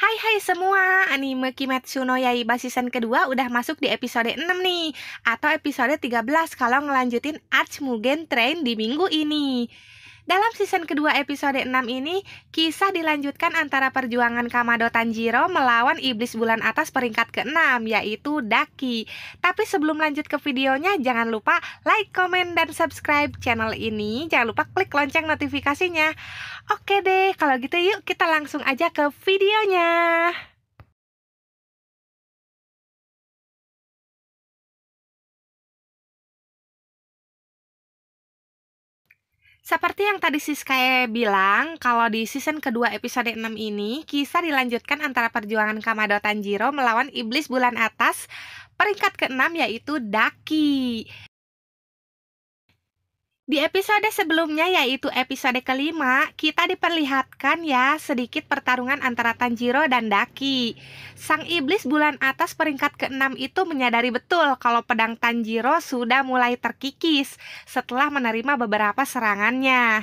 Hai hai semua, anime Kimetsu no Yaiba season kedua udah masuk di episode 6 nih Atau episode 13 kalau ngelanjutin Arch Mugen Train di minggu ini dalam season kedua episode 6 ini, kisah dilanjutkan antara perjuangan Kamado Tanjiro melawan iblis bulan atas peringkat ke-6 yaitu Daki. Tapi sebelum lanjut ke videonya, jangan lupa like, komen, dan subscribe channel ini. Jangan lupa klik lonceng notifikasinya. Oke deh, kalau gitu yuk kita langsung aja ke videonya. Seperti yang tadi Siska e bilang, kalau di season kedua episode 6 ini, kisah dilanjutkan antara perjuangan Kamado Tanjiro melawan iblis bulan atas peringkat ke-6 yaitu Daki. Di episode sebelumnya yaitu episode kelima, kita diperlihatkan ya sedikit pertarungan antara Tanjiro dan Daki. Sang iblis bulan atas peringkat ke keenam itu menyadari betul kalau pedang Tanjiro sudah mulai terkikis setelah menerima beberapa serangannya.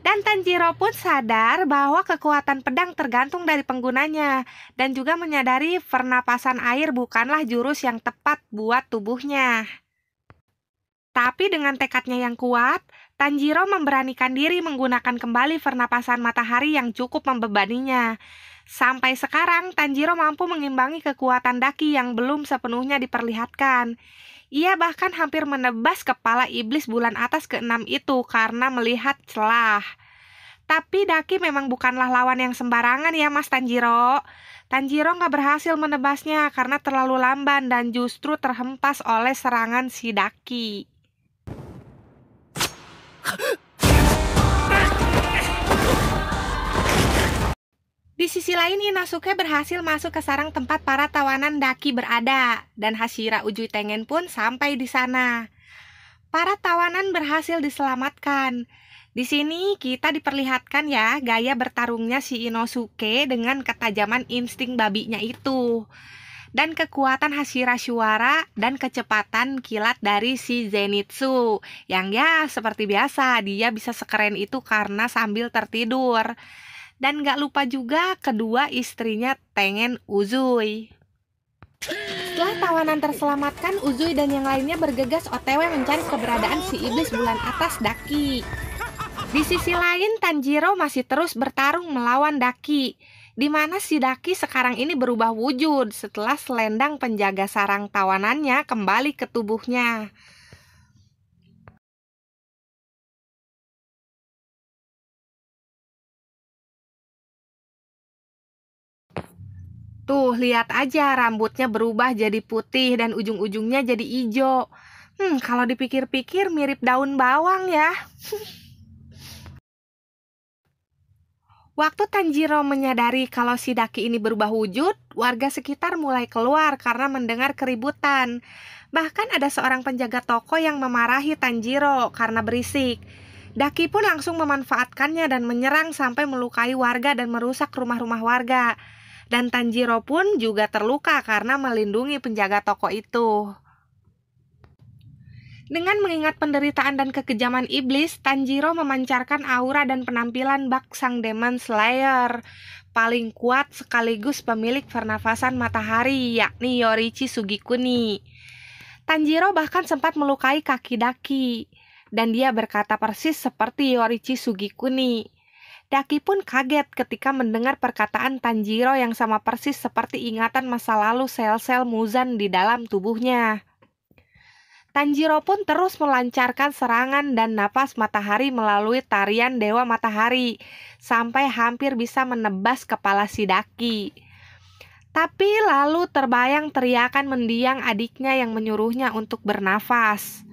Dan Tanjiro pun sadar bahwa kekuatan pedang tergantung dari penggunanya dan juga menyadari pernapasan air bukanlah jurus yang tepat buat tubuhnya. Tapi dengan tekadnya yang kuat, Tanjiro memberanikan diri menggunakan kembali pernapasan matahari yang cukup membebaninya. Sampai sekarang, Tanjiro mampu mengimbangi kekuatan Daki yang belum sepenuhnya diperlihatkan. Ia bahkan hampir menebas kepala iblis bulan atas keenam itu karena melihat celah. Tapi Daki memang bukanlah lawan yang sembarangan ya Mas Tanjiro. Tanjiro nggak berhasil menebasnya karena terlalu lamban dan justru terhempas oleh serangan si Daki. Di sisi lain, Inosuke berhasil masuk ke sarang tempat para tawanan daki berada, dan Hashira Ujui Tengen pun sampai di sana. Para tawanan berhasil diselamatkan. Di sini kita diperlihatkan ya gaya bertarungnya si Inosuke dengan ketajaman insting babinya itu. Dan kekuatan Hashira Shuara dan kecepatan kilat dari si Zenitsu. Yang ya seperti biasa dia bisa sekeren itu karena sambil tertidur. Dan gak lupa juga kedua istrinya Tengen Uzui. Setelah tawanan terselamatkan, Uzui dan yang lainnya bergegas otw mencari keberadaan si iblis bulan atas Daki. Di sisi lain, Tanjiro masih terus bertarung melawan Daki, di mana si Daki sekarang ini berubah wujud setelah selendang penjaga sarang tawanannya kembali ke tubuhnya. Tuh, lihat aja rambutnya berubah jadi putih dan ujung-ujungnya jadi hijau. Hmm, kalau dipikir-pikir mirip daun bawang ya. Waktu Tanjiro menyadari kalau si Daki ini berubah wujud, warga sekitar mulai keluar karena mendengar keributan. Bahkan ada seorang penjaga toko yang memarahi Tanjiro karena berisik. Daki pun langsung memanfaatkannya dan menyerang sampai melukai warga dan merusak rumah-rumah warga. Dan Tanjiro pun juga terluka karena melindungi penjaga toko itu. Dengan mengingat penderitaan dan kekejaman iblis, Tanjiro memancarkan aura dan penampilan bak sang Demon Slayer paling kuat sekaligus pemilik pernafasan matahari yakni Yorichi Sugikuni. Tanjiro bahkan sempat melukai kaki Daki dan dia berkata persis seperti Yorichi Sugikuni. Daki pun kaget ketika mendengar perkataan Tanjiro yang sama persis seperti ingatan masa lalu sel-sel Muzan di dalam tubuhnya. Tanjiro pun terus melancarkan serangan dan napas matahari melalui tarian Dewa Matahari sampai hampir bisa menebas kepala si Daki. Tapi lalu terbayang teriakan mendiang adiknya yang menyuruhnya untuk bernafas.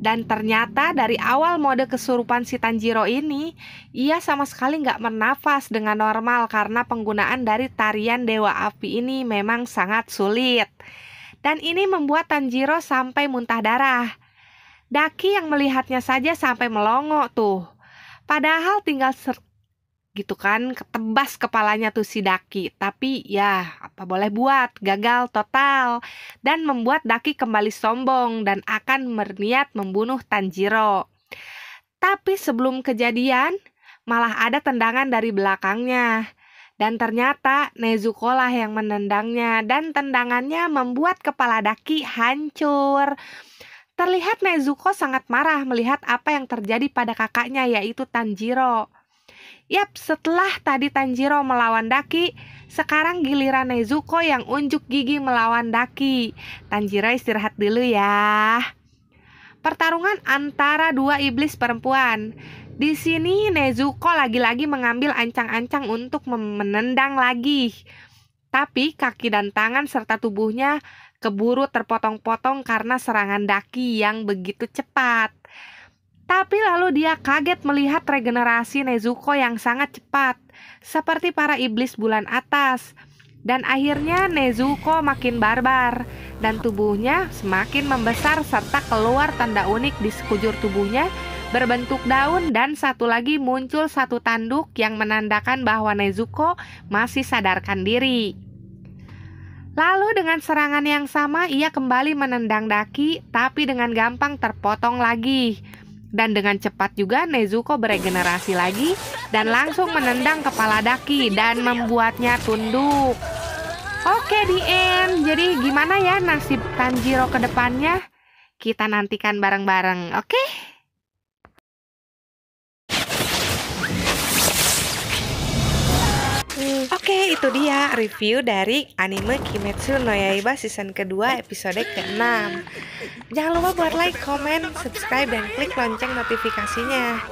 Dan ternyata dari awal mode kesurupan si Tanjiro ini, ia sama sekali nggak menafas dengan normal karena penggunaan dari tarian Dewa Api ini memang sangat sulit. Dan ini membuat Tanjiro sampai muntah darah. Daki yang melihatnya saja sampai melongo tuh. Padahal tinggal gitu kan ketebas kepalanya tuh si Daki tapi ya apa boleh buat gagal total dan membuat Daki kembali sombong dan akan berniat membunuh Tanjiro tapi sebelum kejadian malah ada tendangan dari belakangnya dan ternyata Nezuko lah yang menendangnya dan tendangannya membuat kepala Daki hancur Terlihat Nezuko sangat marah melihat apa yang terjadi pada kakaknya yaitu Tanjiro. Yap, setelah tadi Tanjiro melawan Daki, sekarang giliran Nezuko yang unjuk gigi melawan Daki. Tanjiro istirahat dulu ya. Pertarungan antara dua iblis perempuan. Di sini Nezuko lagi-lagi mengambil ancang-ancang untuk menendang lagi. Tapi kaki dan tangan serta tubuhnya keburu terpotong-potong karena serangan Daki yang begitu cepat. Tapi lalu dia kaget melihat regenerasi Nezuko yang sangat cepat, seperti para iblis bulan atas. Dan akhirnya Nezuko makin barbar dan tubuhnya semakin membesar serta keluar tanda unik di sekujur tubuhnya berbentuk daun dan satu lagi muncul satu tanduk yang menandakan bahwa Nezuko masih sadarkan diri. Lalu dengan serangan yang sama ia kembali menendang Daki tapi dengan gampang terpotong lagi. Dan dengan cepat juga Nezuko beregenerasi lagi dan langsung menendang kepala Daki dan membuatnya tunduk. Oke di end, jadi gimana ya nasib Tanjiro ke depannya? Kita nantikan bareng-bareng, oke? Okay? Oke, itu dia review dari anime Kimetsu no Yaiba season kedua episode ke-6. Jangan lupa buat like, comment, subscribe, dan klik lonceng notifikasinya.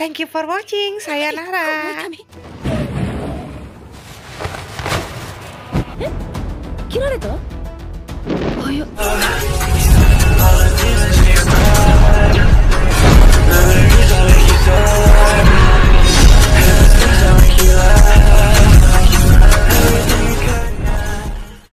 Thank you for watching. Saya Nara. Kira Kira-kira? Oh,